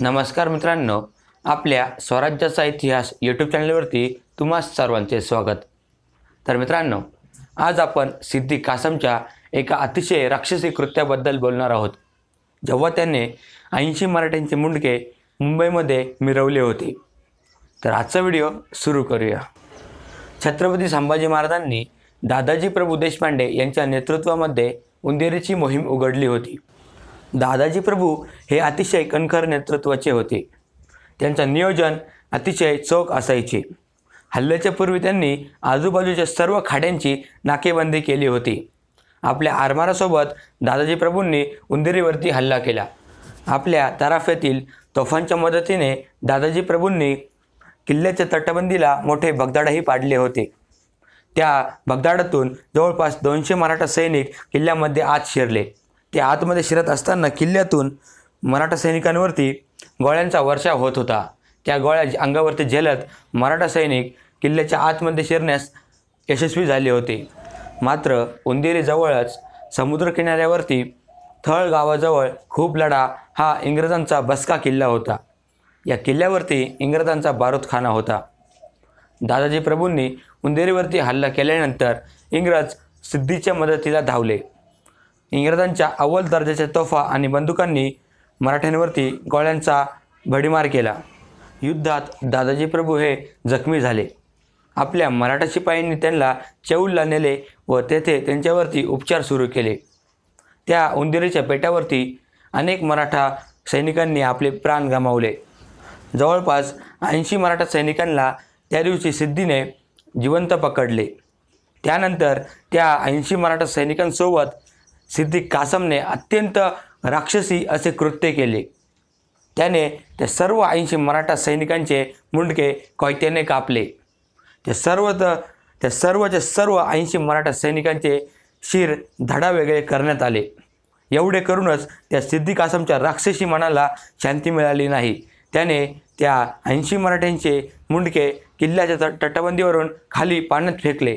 नमस्कार मित्रांनो आपल्या स्वराज्याचा इतिहास यूट्यूब चॅनलवरती तुम्हा सर्वांचे स्वागत तर मित्रांनो आज आपण सिद्धी कासमच्या एका अतिशय राक्षसी कृत्याबद्दल बोलणार आहोत जेव्हा त्याने ऐंशी मराठ्यांचे मुंडके मुंबईमध्ये मिरवले होते तर आजचा व्हिडिओ सुरू करूया छत्रपती संभाजी महाराजांनी दादाजी प्रभू देशपांडे यांच्या नेतृत्वामध्ये उंदेरीची मोहीम उघडली होती दादाजी प्रभू हे अतिशय कणखर नेतृत्वाचे होते त्यांचं नियोजन अतिशय चोख असायचे हल्ल्याच्या पूर्वी त्यांनी आजूबाजूच्या सर्व खाड्यांची नाकेबंदी केली होती आपल्या आरमारासोबत दादाजी प्रभूंनी उंदिरीवरती हल्ला केला आपल्या तराफ्यातील तोफांच्या मदतीने दादाजी प्रभूंनी किल्ल्याच्या तटबंदीला मोठे बगदाडही पाडले होते त्या बगदाडातून जवळपास दोनशे मराठा सैनिक किल्ल्यामध्ये आत शिरले ते आतमध्ये शिरत असताना किल्ल्यातून मराठा सैनिकांवरती गोळ्यांचा वर्षाव होत होता त्या गोळ्या अंगावरती झेलत मराठा सैनिक किल्ल्याच्या आतमध्ये शिरण्यास यशस्वी झाले होते मात्र उंदेरीजवळच समुद्रकिनाऱ्यावरती थळ गावाजवळ खूप लढा हा इंग्रजांचा बसका किल्ला होता या किल्ल्यावरती इंग्रजांचा बारूदखाना होता दादाजी प्रभूंनी उंदेरीवरती हल्ला केल्यानंतर इंग्रज सिद्धीच्या मदतीला धावले इंग्रजांच्या अव्वल दर्जाच्या तोफा आणि बंदुकांनी मराठ्यांवरती गोळ्यांचा भडीमार केला युद्धात दादाजी प्रभू हे जखमी झाले आपल्या मराठा शिपायांनी त्यांना चौलला नेले व तेथे त्यांच्यावरती उपचार सुरू केले त्या उंदिरीच्या पेटावरती अनेक मराठा सैनिकांनी आपले प्राण गमावले जवळपास ऐंशी मराठा सैनिकांना त्या दिवशी सिद्धीने जिवंत पकडले त्यानंतर त्या ऐंशी मराठा सैनिकांसोबत सिद्दीक कासमने अत्यंत राक्षसी असे कृत्य केले त्याने त्या सर्व ऐंशी मराठा सैनिकांचे मुंडके कोयत्याने कापले ते सर्व त्या सर्वच्या सर्व ऐंशी मराठा सैनिकांचे शिर वेगळे करण्यात आले एवढे करूनच त्या सिद्दीक आसमच्या राक्षसी मनाला शांती मिळाली नाही त्याने त्या ऐंशी मराठ्यांचे मुंडके किल्ल्याच्या तटबंदीवरून खाली पाण्यात फेकले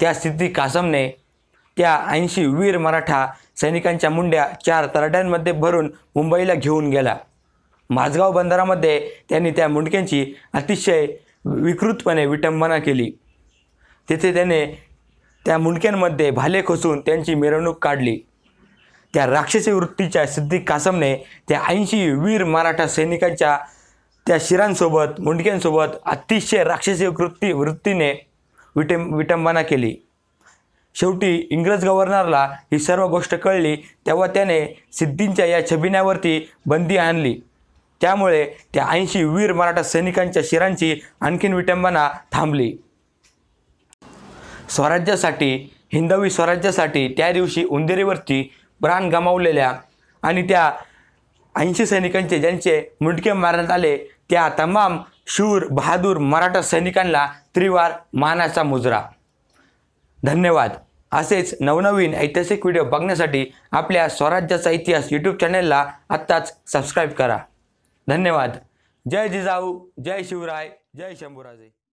त्या सिद्दीक कासमने त्या ऐंशी वीर मराठा सैनिकांच्या मुंड्या चार तरड्यांमध्ये भरून मुंबईला घेऊन गेला माझगाव बंदरामध्ये त्यांनी त्या मुंडक्यांची अतिशय विकृतपणे विटंबना केली तेथे त्याने त्या मुंडक्यांमध्ये भाले खोसून त्यांची मिरवणूक काढली त्या राक्षसी वृत्तीच्या सिद्धी कासमने त्या ऐंशी वीर मराठा सैनिकांच्या त्या शिरांसोबत मुंडक्यांसोबत अतिशय राक्षसी वृत्ती वृत्तीने विटं विटंबना केली शेवटी इंग्रज गव्हर्नरला ही सर्व गोष्ट कळली तेव्हा त्याने सिद्धींच्या या छबिन्यावरती बंदी आणली त्यामुळे त्या ऐंशी वीर मराठा सैनिकांच्या शिरांची आणखीन विटंबना थांबली स्वराज्यासाठी हिंदवी स्वराज्यासाठी त्या दिवशी उंदेरीवरती प्राण गमावलेल्या आणि त्या ऐंशी सैनिकांचे ज्यांचे मुंडके मारण्यात आले त्या तमाम शूर बहादूर मराठा सैनिकांना त्रिवार मानाचा मुजरा धन्यवाद असेच नवनवीन ऐतिहासिक व्हिडिओ बघण्यासाठी आपल्या स्वराज्याचा इतिहास यूट्यूब चॅनेलला आत्ताच सबस्क्राईब करा धन्यवाद जय जिजाऊ जय शिवराय जय शंभूराजे